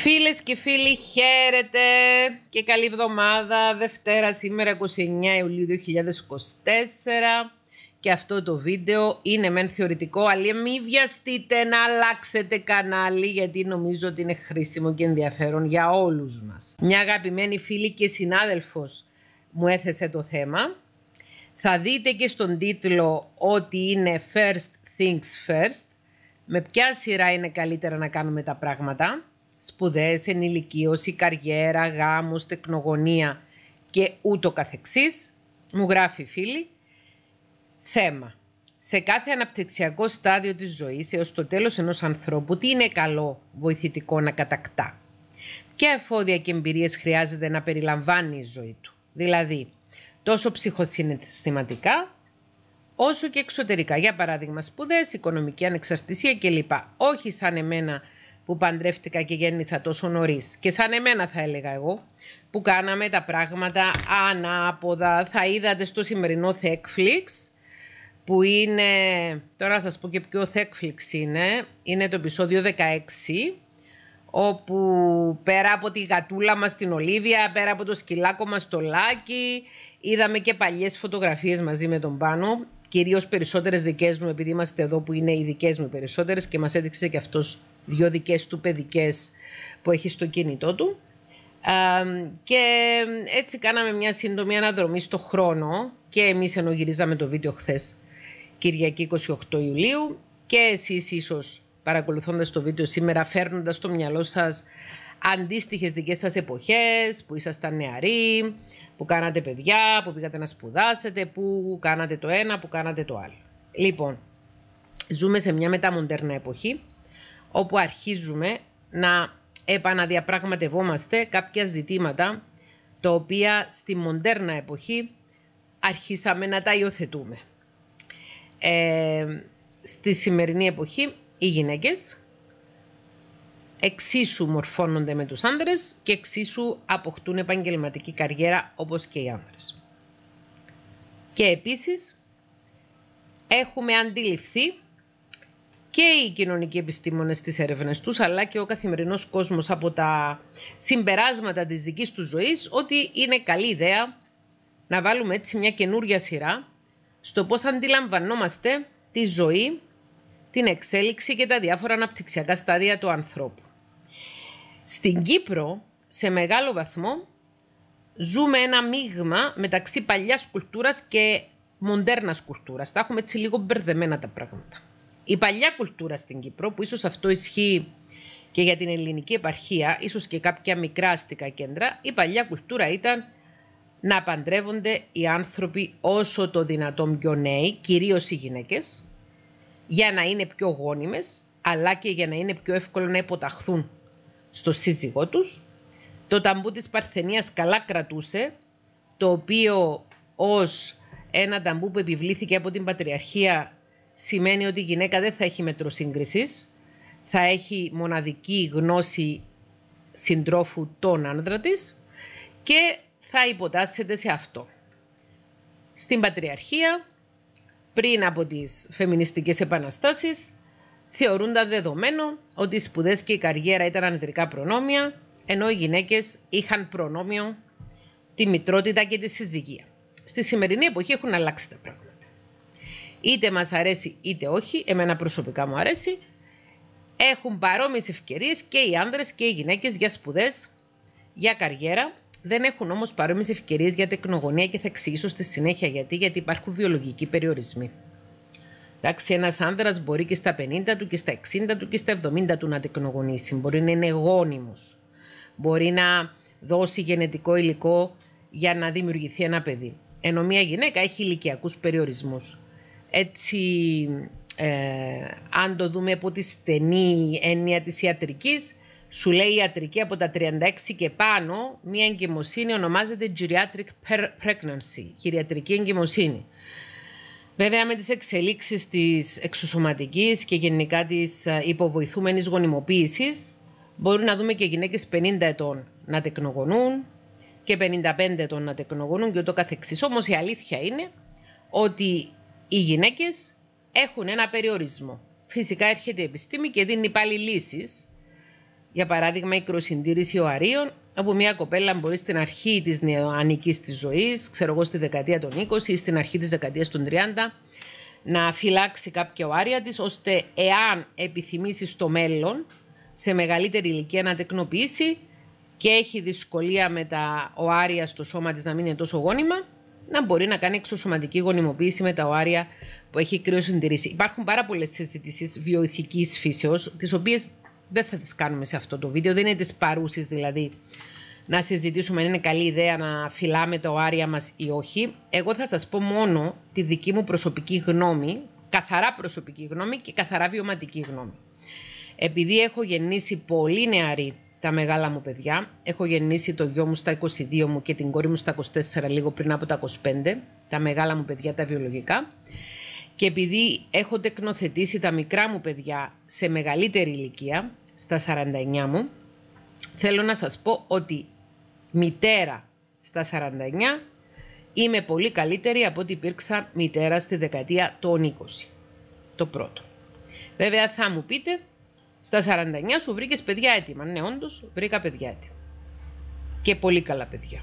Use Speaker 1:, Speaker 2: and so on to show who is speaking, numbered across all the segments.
Speaker 1: Φίλες και φίλοι, χαίρετε και καλή εβδομάδα. Δευτέρα σήμερα 29 Ιουλίου 2024 και αυτό το βίντεο είναι μεν θεωρητικό, αλλά ε, μην βιαστείτε να αλλάξετε κανάλι γιατί νομίζω ότι είναι χρήσιμο και ενδιαφέρον για όλους μας. Μια αγαπημένη φίλη και συνάδελφος μου έθεσε το θέμα. Θα δείτε και στον τίτλο ότι είναι First Things First. Με ποια σειρά είναι καλύτερα να κάνουμε τα πράγματα σπουδές, ενηλικίωση, καριέρα, γάμος, τεκνογονία και ούτω καθεξής, μου γράφει φίλη, θέμα. Σε κάθε αναπτυξιακό στάδιο της ζωής έως το τέλος ενός ανθρώπου, τι είναι καλό βοηθητικό να κατακτά. Ποια εφόδια και εμπειρίες χρειάζεται να περιλαμβάνει η ζωή του. Δηλαδή, τόσο ψυχοσυναισθηματικά, όσο και εξωτερικά. Για παράδειγμα, σπουδές, οικονομική ανεξαρτησία κλπ. Όχι σαν εμένα που παντρεύτηκα και γέννησα τόσο νωρίς. Και σαν εμένα θα έλεγα εγώ, που κάναμε τα πράγματα ανάποδα. Θα είδατε στο σημερινό Netflix, που είναι, τώρα να σας πω και ποιο Netflix είναι, είναι το επεισόδιο 16, όπου πέρα από τη γατούλα μας την Ολίβια, πέρα από το σκυλάκο μας το Λάκι, είδαμε και παλιές φωτογραφίες μαζί με τον Πάνο κυρίως περισσότερες δικές μου, επειδή είμαστε εδώ που είναι οι δικές μου περισσότερες και μας έδειξε και αυτός δύο δικές του παιδικές που έχει στο κινητό του. Και έτσι κάναμε μια σύντομη αναδρομή στο χρόνο και εμείς ενώ γυρίζαμε το βίντεο χθες Κυριακή 28 Ιουλίου και εσείς ίσως παρακολουθώντας το βίντεο σήμερα φέρνοντας στο μυαλό σας αντίστοιχες δικές σας εποχές που ήσασταν νεαροί, που κάνατε παιδιά, που πήγατε να σπουδάσετε, που κάνατε το ένα, που κάνατε το άλλο. Λοιπόν, ζούμε σε μια μεταμοντέρνα εποχή, όπου αρχίζουμε να επαναδιαπραγματευόμαστε κάποια ζητήματα, τα οποία στη μοντέρνα εποχή αρχίσαμε να τα υιοθετούμε. Ε, στη σημερινή εποχή οι γυναίκες εξίσου μορφώνονται με τους άνδρες και εξίσου αποκτούν επαγγελματική καριέρα όπως και οι άνδρες. Και επίσης έχουμε αντιληφθεί και οι κοινωνικοί επιστήμονες στις έρευνες τους αλλά και ο καθημερινός κόσμος από τα συμπεράσματα της δικής τους ζωής ότι είναι καλή ιδέα να βάλουμε έτσι μια καινούρια σειρά στο πώς αντιλαμβανόμαστε τη ζωή, την εξέλιξη και τα διάφορα αναπτυξιακά στάδια του ανθρώπου. Στην Κύπρο, σε μεγάλο βαθμό, ζούμε ένα μείγμα μεταξύ παλιάς κουλτούρας και μοντέρνας κουλτούρας. Τα έχουμε έτσι λίγο μπερδεμένα τα πράγματα. Η παλιά κουλτούρα στην Κύπρο, που ίσως αυτό ισχύει και για την ελληνική επαρχία, ίσως και κάποια μικρά αστικά κέντρα, η παλιά κουλτούρα ήταν να παντρεύονται οι άνθρωποι όσο το δυνατόν πιο νέοι, κυρίως οι γυναίκες, για να είναι πιο γόνιμες, αλλά και για να είναι πιο εύκολο να υποταχθούν στο σύζυγό τους. Το ταμπού της Παρθενίας καλά κρατούσε, το οποίο ως ένα ταμπού που επιβλήθηκε από την Πατριαρχία σημαίνει ότι η γυναίκα δεν θα έχει μέτρο θα έχει μοναδική γνώση συντρόφου τον άντρα της και θα υποτάσσεται σε αυτό. Στην Πατριαρχία, πριν από τις φεμινιστικές επαναστάσεις, θεωρούνταν δεδομένο ότι οι σπουδές και η καριέρα ήταν ανδρικά προνόμια, ενώ οι γυναίκες είχαν προνόμιο τη μητρότητα και τη συζυγία. Στη σημερινή εποχή έχουν αλλάξει τα πράγματα. Είτε μας αρέσει είτε όχι, εμένα προσωπικά μου αρέσει, έχουν παρόμοιες ευκαιρίες και οι άνδρες και οι γυναίκες για σπουδές, για καριέρα. Δεν έχουν όμως παρόμοιες ευκαιρίες για τεκνογονία και θα εξηγήσω στη συνέχεια γιατί, γιατί υπάρχουν βιολογικοί περιορισμοί. Εντάξει, ένας άνδρας μπορεί και στα 50 του και στα 60 του και στα 70 του να τεκνογονήσει. Μπορεί να είναι γόνιμος. Μπορεί να δώσει γενετικό υλικό για να δημιουργηθεί ένα παιδί. Ενώ μια γυναίκα έχει ηλικιακούς περιορισμούς. Έτσι, ε, αν το δούμε από τη στενή έννοια της ιατρικής, σου λέει η ιατρική από τα 36 και πάνω, μια εγκυμοσύνη ονομάζεται geriatric pregnancy, γυριατρική εγκυμοσύνη. Βέβαια με τις εξελίξεις της εξουσωματικής και γενικά της ε, υποβοηθούμενης γονιμοποίησης μπορούμε να δούμε και γυναίκες 50 ετών να τεκνογονούν και 55 ετών να τεκνογονούν και ούτω καθεξής. Όμως η αλήθεια είναι ότι οι γυναίκες έχουν ένα περιορισμό. Φυσικά έρχεται η επιστήμη και δίνει πάλι λύσεις για παράδειγμα, η κροσυντήρηση οαρίων, όπου μια κοπέλα μπορεί στην αρχή της νεοανικής της ζωής, ξέρω εγώ στη δεκαετία των 20 ή στην αρχή της δεκαετίας των 30, να φυλάξει κάποια οάρια της, ώστε εάν επιθυμήσεις στο μέλλον, σε μεγαλύτερη ηλικία να τεκνοποιήσει και έχει δυσκολία με τα οάρια στο σώμα της να μην είναι τόσο γόνιμα, να μπορεί να κάνει εξωσωματική γονιμοποίηση με τα οάρια που έχει κρύο Υπάρχουν πάρα πολλές συζητήσεις βιοειθικής φύσεως, τις οποίες δεν θα τις κάνουμε σε αυτό το βίντεο, δεν είναι τις παρούσεις δηλαδή να συζητήσουμε αν είναι καλή ιδέα να φυλάμε το άρια μας ή όχι. Εγώ θα σας πω μόνο τη δική μου προσωπική γνώμη, καθαρά προσωπική γνώμη και καθαρά βιωματική γνώμη. Επειδή έχω γεννήσει πολύ νεαρή τα μεγάλα μου παιδιά, έχω γεννήσει το γιο μου στα 22 μου και την κόρη μου στα 24 λίγο πριν από τα 25, τα μεγάλα μου παιδιά τα βιολογικά, και επειδή έχω τεκνοθετήσει τα μικρά μου παιδιά σε μεγαλύτερη ηλικία, στα 49 μου, θέλω να σας πω ότι μητέρα στα 49 είμαι πολύ καλύτερη από ότι υπήρξα μητέρα στη δεκαετία των 20. Το πρώτο. Βέβαια θα μου πείτε, στα 49 σου βρήκες παιδιά έτοιμα. Ναι, όντως, βρήκα παιδιά έτοιμα. Και πολύ καλά παιδιά.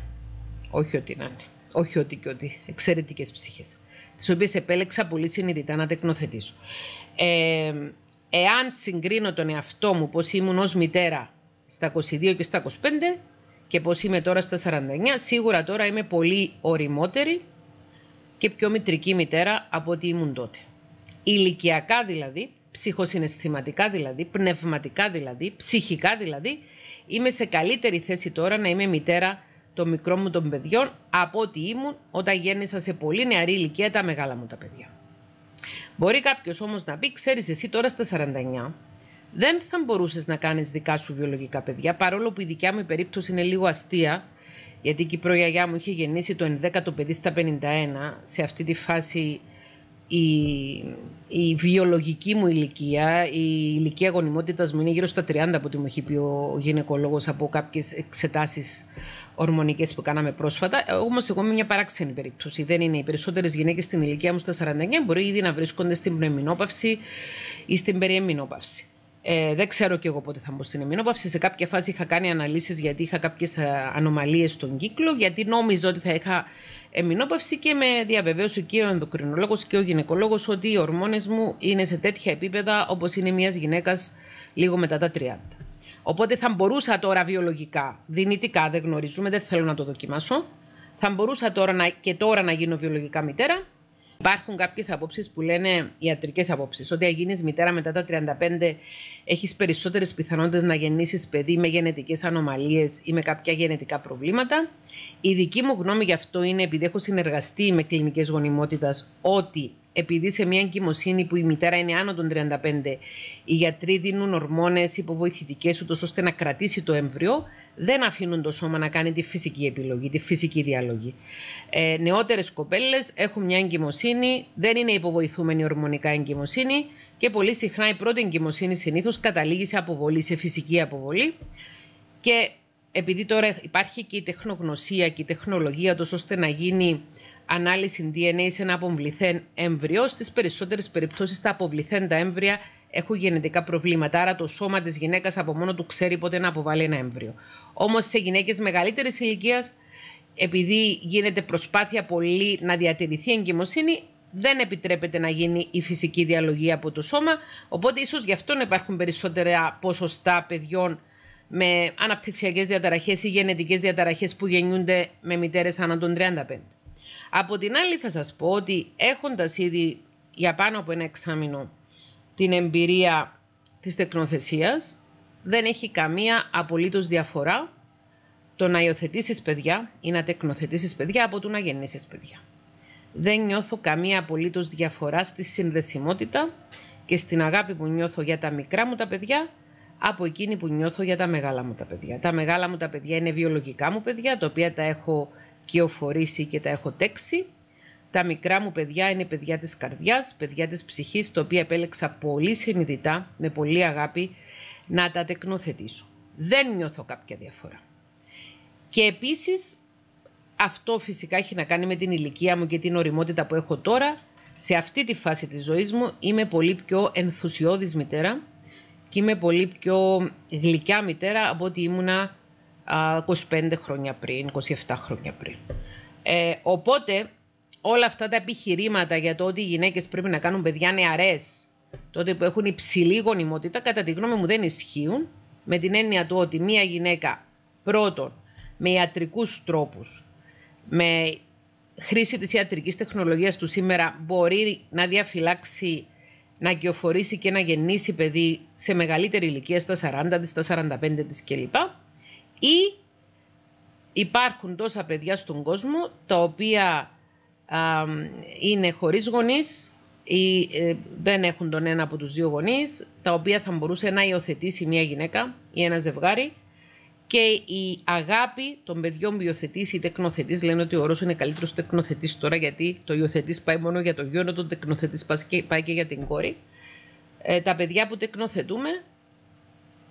Speaker 1: Όχι ότι να είναι. Όχι ότι και ότι. Εξαιρετικές ψυχές, τις οποίες επέλεξα πολύ συνειδητά να τεκνοθετήσω. Ε, εάν συγκρίνω τον εαυτό μου πως ήμουν ως μητέρα στα 22 και στα 25 και πως είμαι τώρα στα 49, σίγουρα τώρα είμαι πολύ οριμότερη και πιο μητρική μητέρα από ό,τι ήμουν τότε. Ηλικιακά δηλαδή, ψυχοσυναισθηματικά δηλαδή, πνευματικά δηλαδή, ψυχικά δηλαδή, είμαι σε καλύτερη θέση τώρα να είμαι μητέρα των μικρών μου των παιδιών από ό,τι ήμουν όταν γέννησα σε πολύ νεαρή ηλικία τα μεγάλα μου τα παιδιά. Μπορεί κάποιος όμως να πει, ξέρεις, εσύ τώρα στα 49 δεν θα μπορούσες να κάνεις δικά σου βιολογικά παιδιά, παρόλο που η δικιά μου περίπτωση είναι λίγο αστεία, γιατί η Κυπρογιαγιά μου είχε γεννήσει το 11ο παιδί στα 51, σε αυτή τη φάση η, η βιολογική μου ηλικία, η ηλικία γονιμότητας μου είναι γύρω στα 30 από ό,τι μου έχει πει ο γυναικολόγος από κάποιες εξετάσεις ορμονικές που κάναμε πρόσφατα. Ε, Όμως, εγώ είμαι μια παράξενη περίπτωση. Δεν είναι οι περισσότερες γυναίκες στην ηλικία μου στα 49 μπορεί ήδη να βρίσκονται στην πνευμινόπαυση ή στην περιεμινόπαυση. Ε, δεν ξέρω και εγώ πότε θα μπω στην εμεινόπαυση. Σε κάποια φάση είχα κάνει αναλύσεις γιατί είχα κάποιες ανομαλίες στον κύκλο, γιατί νόμιζα ότι θα είχα εμεινόπαυση και με διαβεβαίωσε και ο ενδοκρινολόγος και ο γυναικολόγος ότι οι ορμόνες μου είναι σε τέτοια επίπεδα όπως είναι μιας γυναίκας λίγο μετά τα 30. Οπότε θα μπορούσα τώρα βιολογικά, δυνητικά δεν γνωρίζουμε, δεν θέλω να το δοκιμάσω. Θα μπορούσα τώρα και τώρα να γίνω βιολογικά μητέρα Υπάρχουν κάποιες απόψεις που λένε ιατρικές απόψεις. Ότι αν γίνεις μητέρα μετά τα 35, έχεις περισσότερες πιθανότητες να γεννήσεις παιδί με γενετικές ανομαλίες ή με κάποια γενετικά προβλήματα. Η δική μου γνώμη γι' αυτό είναι, επειδή έχω συνεργαστεί με κλινικές γονιμότητας, ότι επειδή σε μια εγκυμοσύνη που η μητέρα είναι άνω των 35, οι γιατροί δίνουν ορμόνες υποβοηθητικές ούτως ώστε να κρατήσει το εμβριό, δεν αφήνουν το σώμα να κάνει τη φυσική επιλογή, τη φυσική διαλογή. Ε, νεότερες κοπέλες έχουν μια εγκυμοσύνη, δεν είναι υποβοηθούμενη ορμονικά εγκυμοσύνη και πολύ συχνά η πρώτη εγκυμοσύνη συνήθως καταλήγει σε αποβολή, σε φυσική αποβολή και επειδή τώρα υπάρχει και η τεχνογνωσία και η τεχνολογία τόσο ώστε να γίνει ανάλυση DNA σε ένα αποβληθέν έμβριο, στις περισσότερες περιπτώσεις τα αποβληθέντα έμβρια έχουν γενετικά προβλήματα. Άρα το σώμα της γυναίκας από μόνο του ξέρει πότε να αποβάλει ένα έμβριο. Όμως σε γυναίκες μεγαλύτερης ηλικίας, επειδή γίνεται προσπάθεια πολύ να διατηρηθεί εγκυμοσύνη, δεν επιτρέπεται να γίνει η φυσική διαλογή από το σώμα, οπότε ίσως γι' αυτό να υπάρχουν περισσότερα ποσοστά παιδιών με αναπτυξιακές διαταραχές ή γενετικές διαταραχές που γεννιούνται με μητέρες άνω των 35. Από την άλλη, θα σας πω ότι έχοντας ήδη για πάνω από ένα εξάμεινο την εμπειρία της τεκνοθεσίας, δεν έχει καμία απολύτως διαφορά το να υιοθετήσεις παιδιά ή να τεκνοθετήσεις παιδιά από το να γεννήσεις παιδιά. Δεν νιώθω καμία απολύτως διαφορά στη συνδεσιμότητα και στην αγάπη που νιώθω για τα μικρά μου τα παιδιά από εκείνη που νιώθω για τα μεγάλα μου τα παιδιά. Τα μεγάλα μου τα παιδιά είναι βιολογικά μου παιδιά, τα οποία τα έχω κυοφορήσει και τα έχω τέξει. Τα μικρά μου παιδιά είναι παιδιά της καρδιάς, παιδιά της ψυχής, τα οποία επέλεξα πολύ συνειδητά, με πολύ αγάπη, να τα τεκνοθετήσω. Δεν νιώθω κάποια διαφορά. Και επίσης, αυτό φυσικά έχει να κάνει με την ηλικία μου και την οριμότητα που έχω τώρα. Σε αυτή τη φάση της ζωής μου είμαι πολύ πιο ενθουσιώδης μητέρα, και είμαι πολύ πιο γλυκιά μητέρα από ότι ήμουνα 25 χρόνια πριν, 27 χρόνια πριν. Ε, οπότε όλα αυτά τα επιχειρήματα για το ότι οι γυναίκες πρέπει να κάνουν παιδιά νεαρές, τότε που έχουν υψηλή γονιμότητα, κατά τη γνώμη μου δεν ισχύουν, με την έννοια του ότι μία γυναίκα πρώτον με ιατρικούς τρόπους, με χρήση της ιατρικής τεχνολογίας του σήμερα μπορεί να διαφυλάξει να αγκιοφορήσει και να γεννήσει παιδί σε μεγαλύτερη ηλικία στα 40 της, στα 45 της κλπ. Ή υπάρχουν τόσα παιδιά στον κόσμο τα οποία είναι χωρίς γονείς ή ε, δεν έχουν τον ένα από τους δύο γονείς, τα οποία θα μπορούσε να υιοθετήσει μια γυναίκα ή ένα ζευγάρι και η αγάπη των παιδιών που υιοθετήσει ή τεκνοθετή. Λένε ότι ο όρος είναι καλύτερος τεκνοθετής τώρα, γιατί το υιοθετή πάει μόνο για το γιο, ενώ το τεκνοθετή πάει και για την κόρη. Ε, τα παιδιά που τεκνοθετούμε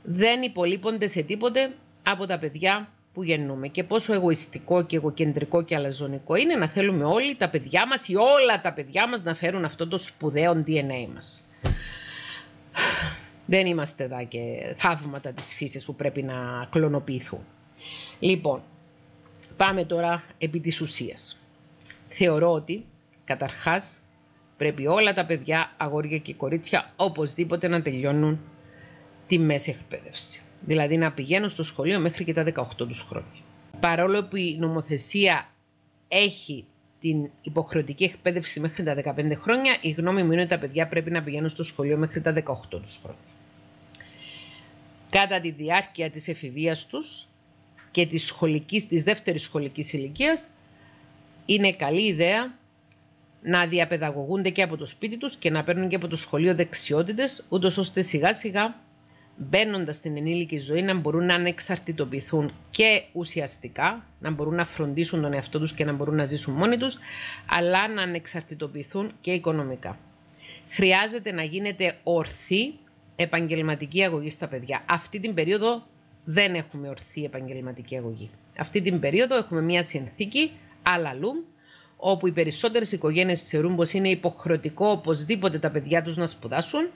Speaker 1: δεν υπολείπονται σε τίποτε από τα παιδιά που γεννούμε. Και πόσο εγωιστικό και εγωκεντρικό και αλαζονικό είναι να θέλουμε όλοι τα παιδιά μας ή όλα τα παιδιά μας να φέρουν αυτό το σπουδαίο DNA μας. Δεν είμαστε εδώ και θαύματα της φύσης που πρέπει να κλωνοποιηθούν. Λοιπόν, πάμε τώρα επί της ουσίας. Θεωρώ ότι, καταρχάς, πρέπει όλα τα παιδιά, αγόρια και κορίτσια, οπωσδήποτε να τελειώνουν τη μέση εκπαίδευση. Δηλαδή να πηγαίνουν στο σχολείο μέχρι και τα 18 τους χρόνια. Παρόλο που η νομοθεσία έχει την υποχρεωτική εκπαίδευση μέχρι τα 15 χρόνια, η γνώμη μου είναι ότι τα παιδιά πρέπει να πηγαίνουν στο σχολείο μέχρι τα 18 τους χρόνια κατά τη διάρκεια της εφηβείας τους και της, σχολικής, της δεύτερης σχολικής ηλικίας, είναι καλή ιδέα να διαπαιδαγωγούνται και από το σπίτι τους και να παίρνουν και από το σχολείο δεξιότητες, ούτως ώστε σιγά σιγά μπαίνοντας στην ενήλικη ζωή να μπορούν να ανεξαρτητοποιηθούν και ουσιαστικά, να μπορούν να φροντίσουν τον εαυτό τους και να μπορούν να ζήσουν μόνοι τους, αλλά να ανεξαρτητοποιηθούν και οικονομικά. Χρειάζεται να γίνεται ορθή επαγγελματική αγωγή στα παιδιά. Αυτή την περίοδο δεν έχουμε ορθή επαγγελματική αγωγή. Αυτή την περίοδο έχουμε μια συνθήκη, άλλα όπου οι περισσότερες οικογένειες θεωρούν πως είναι υποχρεωτικό οπωσδήποτε τα παιδιά τους να σπουδάσουν,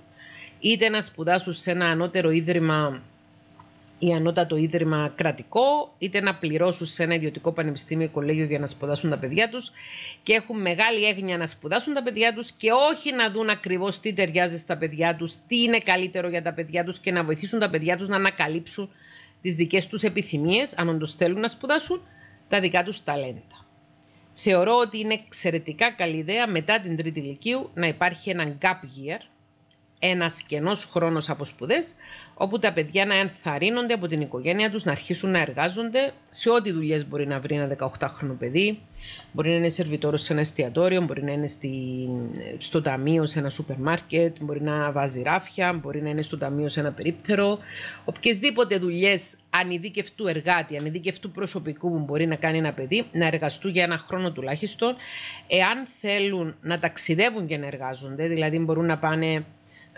Speaker 1: είτε να σπουδάσουν σε ένα ανώτερο ίδρυμα ή ανώτατο ίδρυμα κρατικό, είτε να πληρώσουν σε ένα ιδιωτικό πανεπιστήμιο κολέγιο για να σπουδάσουν τα παιδιά τους και έχουν μεγάλη έγνοια να σπουδάσουν τα παιδιά τους και όχι να δουν ακριβώς τι ταιριάζει στα παιδιά τους, τι είναι καλύτερο για τα παιδιά τους και να βοηθήσουν τα παιδιά τους να ανακαλύψουν τις δικές τους επιθυμίες, αν όντως θέλουν να σπουδάσουν, τα δικά τους ταλέντα. Θεωρώ ότι είναι εξαιρετικά καλή ιδέα μετά την τρίτη ηλικίου να υπάρχει ένα gap year, ένας κενός χρόνος από σπουδές, όπου τα παιδιά να ενθαρρύνονται από την οικογένεια τους να αρχίσουν να εργάζονται σε ό,τι δουλειές μπορεί να βρει ένα 18χρονο παιδί. Μπορεί να είναι σερβιτόρος σε ένα εστιατόριο, μπορεί να είναι στη, στο ταμείο σε ένα σούπερ μάρκετ, μπορεί να βάζει ράφια, μπορεί να είναι στο ταμείο σε ένα περίπτερο. Οποιασδήποτε δουλειές ανειδίκευτου εργάτη, ανειδίκευτου προσωπικού που μπορεί να κάνει ένα παιδί, να εργαστούν για ένα χρόνο τουλάχιστον. Εάν θέλουν να ταξιδεύουν και να εργάζονται, δηλαδή μπορούν να πάνε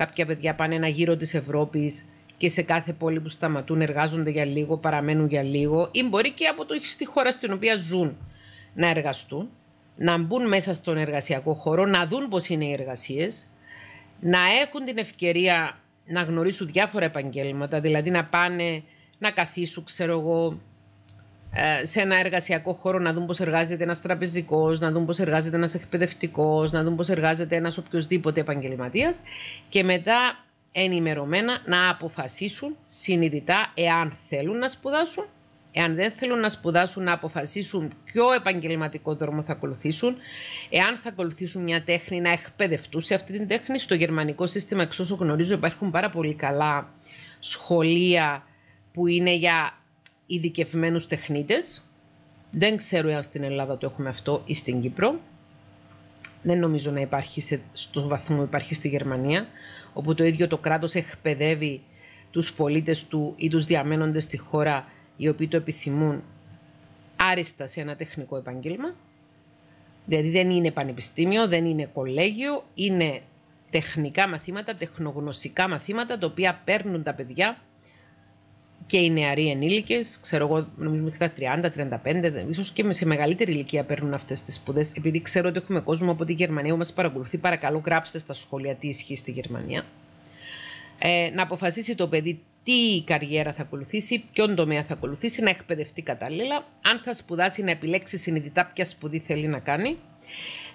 Speaker 1: Κάποια παιδιά πάνε ένα γύρο της Ευρώπης και σε κάθε πόλη που σταματούν εργάζονται για λίγο, παραμένουν για λίγο ή μπορεί και από το, στη χώρα στην οποία ζουν να εργαστούν, να μπουν μέσα στον εργασιακό χώρο, να δουν πώς είναι οι εργασίες, να έχουν την ευκαιρία να γνωρίσουν διάφορα επαγγέλματα, δηλαδή να πάνε να καθίσουν, ξέρω εγώ, ε, σε ένα εργασιακό χώρο να δουν πώς εργάζεται ένας τραπεζικός, να δουν πώς εργάζεται ένας εκπαιδευτικός, να δουν πώς εργάζεται ένας οποιοδήποτε επαγγελματίας. και μετά ενημερωμένα να αποφασίσουν συνειδητά εάν θέλουν να σπουδάσουν, εάν δεν θέλουν να σπουδάσουν να αποφασίσουν ποιο επαγγελματικό δρόμο θα ακολουθήσουν, εάν θα ακολουθήσουν μια τέχνη να εκπαιδευτούν σε αυτή την τέχνη. Στο γερμανικό σύστημα, εξ όσο γνωρίζω, υπάρχουν πάρα πολύ καλά σχολεία που είναι για ειδικευμένους τεχνίτες. Δεν ξέρω αν στην Ελλάδα το έχουμε αυτό ή στην Κύπρο. Δεν νομίζω να υπάρχει σε, στο βαθμό που υπάρχει στη Γερμανία, όπου το ίδιο το κράτος εκπαιδεύει τους πολίτες του ή τους διαμένοντες στη χώρα οι οποίοι το επιθυμούν άριστα σε ένα τεχνικό επαγγέλμα. Δηλαδή δεν είναι πανεπιστήμιο, δεν είναι κολέγιο, είναι τεχνικά μαθήματα, τεχνογνωσικά μαθήματα, τα οποία παίρνουν τα παιδιά και οι νεαροί ενήλικες, ξέρω εγώ, νομίζω μέχρι τα 30, 35, ίσως και σε μεγαλύτερη ηλικία παίρνουν αυτές τις σπουδές. Επειδή ξέρω ότι έχουμε κόσμο από τη Γερμανία που μας παρακολουθεί, παρακαλώ, γράψτε στα σχόλια τι ισχύει στη Γερμανία. Ε, να αποφασίσει το παιδί τι καριέρα θα ακολουθήσει, ποιον τομέα θα ακολουθήσει, να εκπαιδευτεί κατάλληλα, αν θα σπουδάσει, να επιλέξει συνειδητά ποια σπουδή θέλει να κάνει,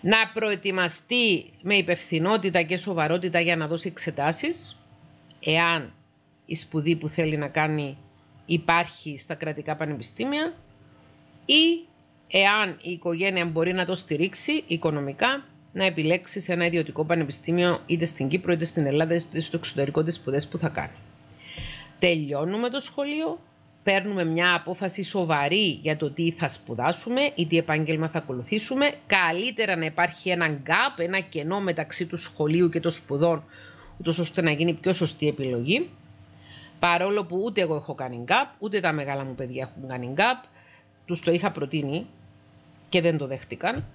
Speaker 1: να προετοιμαστεί με υπευθυνότητα και σοβαρότητα για να δώσει εξετάσεις, εάν η σπουδή που θέλει να κάνει υπάρχει στα κρατικά πανεπιστήμια ή εάν η οικογένεια μπορεί να το στηρίξει οικονομικά να επιλέξει σε ένα ιδιωτικό πανεπιστήμιο είτε στην Κύπρο είτε στην Ελλάδα είτε στο εξωτερικό τις σπουδές που θα κάνει. Τελειώνουμε το σχολείο, παίρνουμε μια απόφαση σοβαρή για το τι θα σπουδάσουμε ή τι επάγγελμα θα ακολουθήσουμε. Καλύτερα να υπάρχει ένα gap, ένα κενό μεταξύ του σχολείου και των σπουδών, ούτως ώστε να γίνει πιο σωστή επιλογή. Παρόλο που ούτε εγώ έχω κάνει γκάπ, ούτε τα μεγάλα μου παιδιά έχουν κάνει γκάπ, τους το είχα προτείνει και δεν το δέχτηκαν.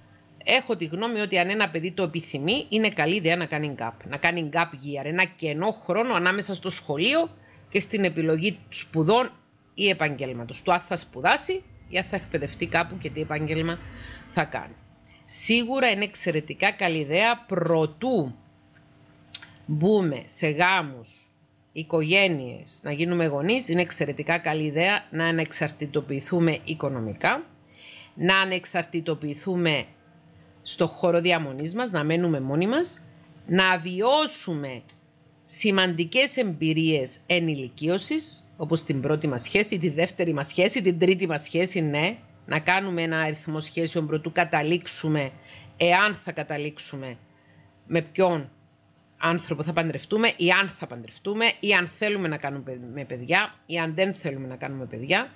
Speaker 1: Έχω τη γνώμη ότι αν ένα παιδί το επιθυμεί, είναι καλή ιδέα να κάνει γκάπ. Να κάνει γκάπ year, ένα κενό χρόνο ανάμεσα στο σχολείο και στην επιλογή σπουδών ή επαγγέλματος. Το αν θα σπουδάσει ή αν θα εκπαιδευτεί κάπου και τι επάγγελμα θα κάνει. Σίγουρα είναι εξαιρετικά καλή ιδέα προτού μπούμε σε γάμους οικογένειες να γίνουμε γονείς, είναι εξαιρετικά καλή ιδέα να ανεξαρτητοποιηθούμε οικονομικά, να ανεξαρτητοποιηθούμε στο χώρο διαμονής μας, να μένουμε μόνοι μας. να βιώσουμε σημαντικές εμπειρίες ενηλικίωσης, όπως την πρώτη μας σχέση, τη δεύτερη μας σχέση, την τρίτη μας σχέση, ναι, να κάνουμε ένα αριθμό σχέσεων προτού καταλήξουμε, εάν θα καταλήξουμε, με ποιον άνθρωπο θα παντρευτούμε ή αν θα παντρευτούμε ή αν θέλουμε να κάνουμε παιδιά ή αν δεν θέλουμε να κάνουμε παιδιά.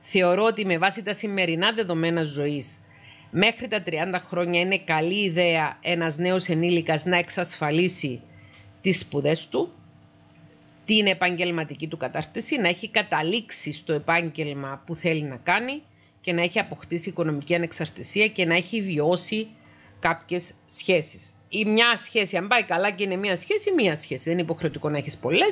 Speaker 1: Θεωρώ ότι με βάση τα σημερινά δεδομένα ζωής μέχρι τα 30 χρόνια είναι καλή ιδέα ένας νέος ενήλικας να εξασφαλίσει τις σπουδές του, την επαγγελματική του κατάρτιση, να έχει καταλήξει στο επάγγελμα που θέλει να κάνει και να έχει αποκτήσει οικονομική ανεξαρτησία και να έχει βιώσει κάποιες σχέσεις η μια σχέση, αν πάει καλά και είναι μια σχέση, μια σχέση. Δεν είναι υποχρεωτικό να έχεις πολλές.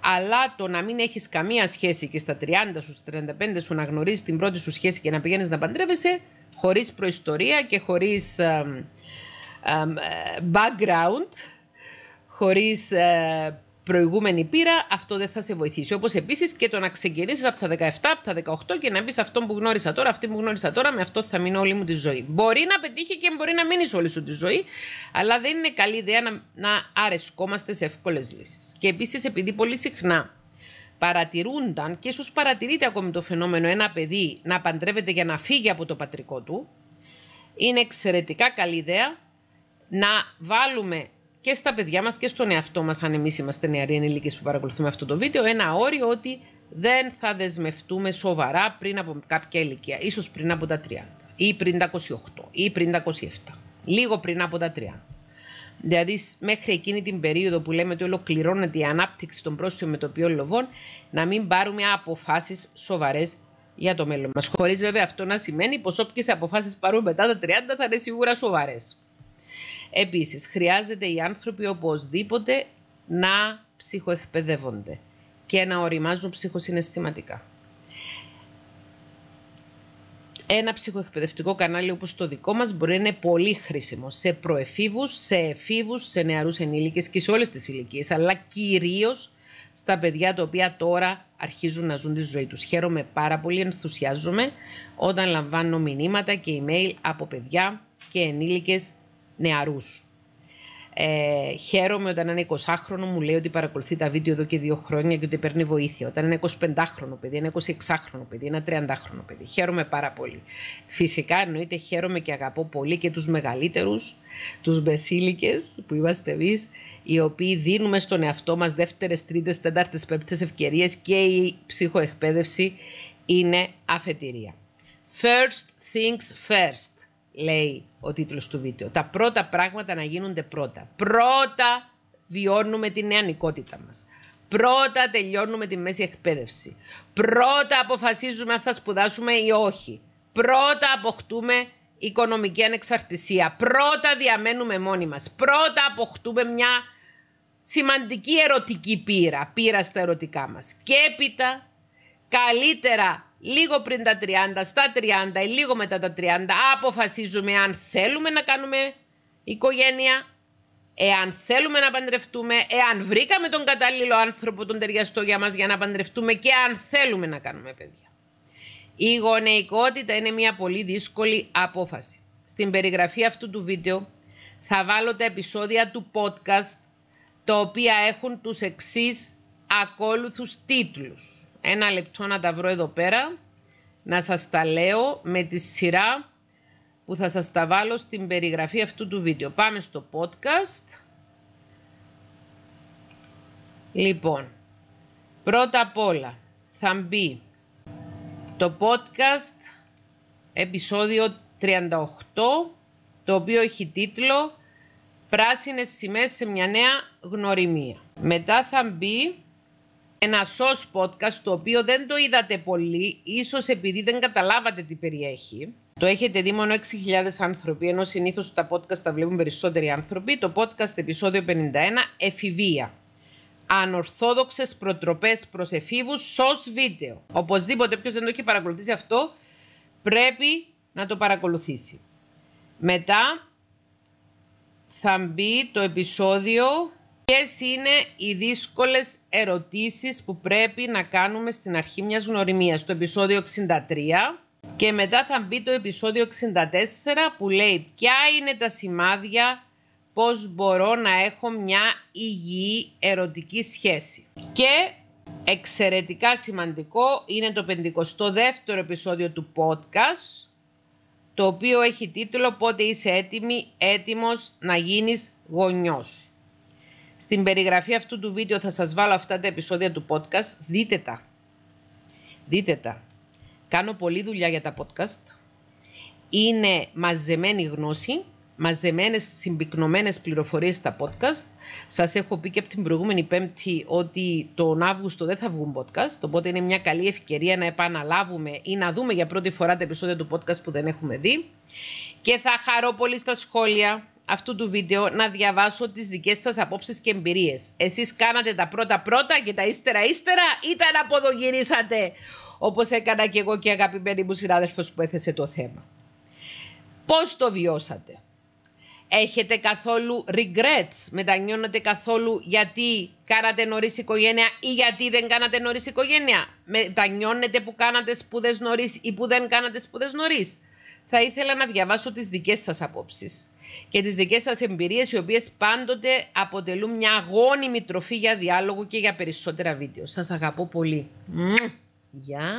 Speaker 1: Αλλά το να μην έχεις καμία σχέση και στα 30 σου, στα 35 σου να γνωρίζεις την πρώτη σου σχέση και να πηγαίνεις να παντρεύεσαι χωρίς προϊστορία και χωρίς ε, background, χωρίς ε, προηγούμενη πείρα, αυτό δεν θα σε βοηθήσει. Όπως επίσης και το να ξεκινήσεις από τα 17, από τα 18 και να πει αυτό που γνώρισα τώρα, αυτή που γνώρισα τώρα, με αυτό θα μείνω όλη μου τη ζωή. Μπορεί να πετύχει και μπορεί να μείνεις όλη σου τη ζωή, αλλά δεν είναι καλή ιδέα να, να αρεσκόμαστε σε εύκολες λύσεις. Και επίσης, επειδή πολύ συχνά παρατηρούνταν και ίσως παρατηρείται ακόμη το φαινόμενο ένα παιδί να παντρεύεται για να φύγει από το πατρικό του, είναι εξαιρετικά καλή ιδέα να βάλουμε και στα παιδιά μας και στον εαυτό μας, αν εμείς είμαστε νεαροί ενήλικες που παρακολουθούμε αυτό το βίντεο, ένα όριο ότι δεν θα δεσμευτούμε σοβαρά πριν από κάποια ηλικία, σω πριν από τα 30 ή πριν τα 28 ή πριν τα 27, λίγο πριν από τα 30. Δηλαδή, μέχρι εκείνη την περίοδο που λέμε ότι ολοκληρώνεται η ανάπτυξη των πρόσφυγων με το οποίο λοβών, να μην πάρουμε αποφάσεις σοβαρές για το μέλλον μας. Χωρίς βέβαια αυτό να σημαίνει πως όποιες αποφάσεις πάρουμε μετά τα 30 θα είναι σίγουρα σοβαρές. Επίσης, χρειάζεται οι άνθρωποι οπωσδήποτε να ψυχοεκπαιδεύονται και να οριμάζουν ψυχοσυναισθηματικά. Ένα ψυχοεκπαιδευτικό κανάλι όπως το δικό μας μπορεί να είναι πολύ χρήσιμο σε προεφήβους, σε εφήβους, σε νεαρούς ενήλικες και σε όλες τις ηλικίες, αλλά κυρίως στα παιδιά τα οποία τώρα αρχίζουν να ζουν τη ζωή τους. Χαίρομαι πάρα πολύ, ενθουσιάζομαι όταν λαμβάνω μηνύματα και email από παιδιά και ενήλικες νεαρούς. Ε, χαίρομαι όταν ένα 20χρονο μου λέει ότι παρακολουθεί τα βίντεο εδώ και δύο χρόνια και ότι παίρνει βοήθεια. Όταν ένα 25χρονο παιδί, ένα 26χρονο παιδί, ένα 30χρονο παιδί. Χαίρομαι πάρα πολύ. Φυσικά εννοείται χαίρομαι και αγαπώ πολύ και τους μεγαλύτερους, τους βεσίλικες που είμαστε εμείς, οι οποίοι δίνουμε στον εαυτό μας δεύτερες, τρίτες, τέταρτες πέμπτες ευκαιρίες και η ψυχοεκπαίδευση είναι αφετηρία. First things first λέει ο τίτλος του βίντεο. Τα πρώτα πράγματα να γίνονται πρώτα. Πρώτα βιώνουμε την νεανικότητα μας. Πρώτα τελειώνουμε τη μέση εκπαίδευση. Πρώτα αποφασίζουμε αν θα σπουδάσουμε ή όχι. Πρώτα αποκτούμε οικονομική ανεξαρτησία. Πρώτα διαμένουμε μόνοι μας. Πρώτα αποκτούμε μια σημαντική ερωτική πείρα, πείρα στα ερωτικά μας. Και έπειτα Καλύτερα λίγο πριν τα 30, στα 30 ή λίγο μετά τα 30 αποφασίζουμε αν θέλουμε να κάνουμε οικογένεια, εάν θέλουμε να παντρευτούμε, εάν βρήκαμε τον κατάλληλο άνθρωπο τον ταιριαστό για μας για να παντρευτούμε και αν θέλουμε να κάνουμε παιδιά. Η γονεϊκότητα είναι μια πολύ δύσκολη απόφαση. Στην περιγραφή αυτού του βίντεο θα βάλω τα επεισόδια του podcast τα οποία έχουν τους εξής ακόλουθους τίτλους. Ένα λεπτό να τα βρω εδώ πέρα. Να σας τα λέω με τη σειρά που θα σας τα βάλω στην περιγραφή αυτού του βίντεο. Πάμε στο podcast. Λοιπόν, πρώτα απ' όλα θα μπει το podcast επεισόδιο 38 το οποίο έχει τίτλο «Πράσινες σημαίες σε μια νέα γνωριμία». Μετά θα μπει ένα σως podcast το οποίο δεν το είδατε πολύ, ίσως επειδή δεν καταλάβατε τι περιέχει. Το έχετε δει μόνο 6.000 άνθρωποι, ενώ συνήθως τα podcast τα βλέπουν περισσότεροι άνθρωποι. Το podcast επεισόδιο 51, εφηβεία. Ανορθόδοξες προτροπές προς εφήβους, σως βίντεο. Οπωσδήποτε ποιος δεν το έχει παρακολουθήσει αυτό, πρέπει να το παρακολουθήσει. Μετά θα μπει το επεισόδιο Ποιες είναι οι δύσκολες ερωτήσεις που πρέπει να κάνουμε στην αρχή μιας γνωριμίας, στο επεισόδιο 63. Και μετά θα μπει το επεισόδιο 64 που λέει ποια είναι τα σημάδια πώς μπορώ να έχω μια υγιή ερωτική σχέση. Και εξαιρετικά σημαντικό είναι το 52ο επεισόδιο του podcast το οποίο έχει τίτλο «Πότε είσαι έτοιμη, έτοιμος να γίνεις γονιός». Στην περιγραφή αυτού του βίντεο θα σας βάλω αυτά τα επεισόδια του podcast. Δείτε τα. Δείτε τα. Κάνω πολλή δουλειά για τα podcast. Είναι μαζεμένη γνώση, μαζεμένες συμπυκνωμένες πληροφορίες στα podcast. Σας έχω πει και από την προηγούμενη πέμπτη ότι τον Αύγουστο δεν θα βγουν podcast, οπότε είναι μια καλή ευκαιρία να επαναλάβουμε ή να δούμε για πρώτη φορά τα επεισόδια του podcast που δεν έχουμε δει. Και θα χαρώ πολύ στα σχόλια αυτού του βίντεο να διαβάσω τις δικές σας απόψεις και εμπειρίες. Εσείς κάνατε τα πρώτα πρώτα και τα ύστερα ύστερα ή τα αναποδογυρίσατε όπως έκανα και εγώ και η αγαπημένη μου συνάδελφος που έθεσε το θέμα. Πώς το βιώσατε. Έχετε καθόλου regrets, μετανιώνετε καθόλου γιατί κάνατε νωρίς οικογένεια ή γιατί δεν κάνατε νωρίς οικογένεια. Μετανιώνετε που κάνατε σπουδές νωρίς ή που δεν κάνατε σπουδές νωρίς. Θα ήθελα να διαβάσω τις δικές σας απόψεις και τις δικές σας εμπειρίες οι οποίες πάντοτε αποτελούν μια αγώνιμη τροφή για διάλογο και για περισσότερα βίντεο. Σας αγαπώ πολύ. Γεια!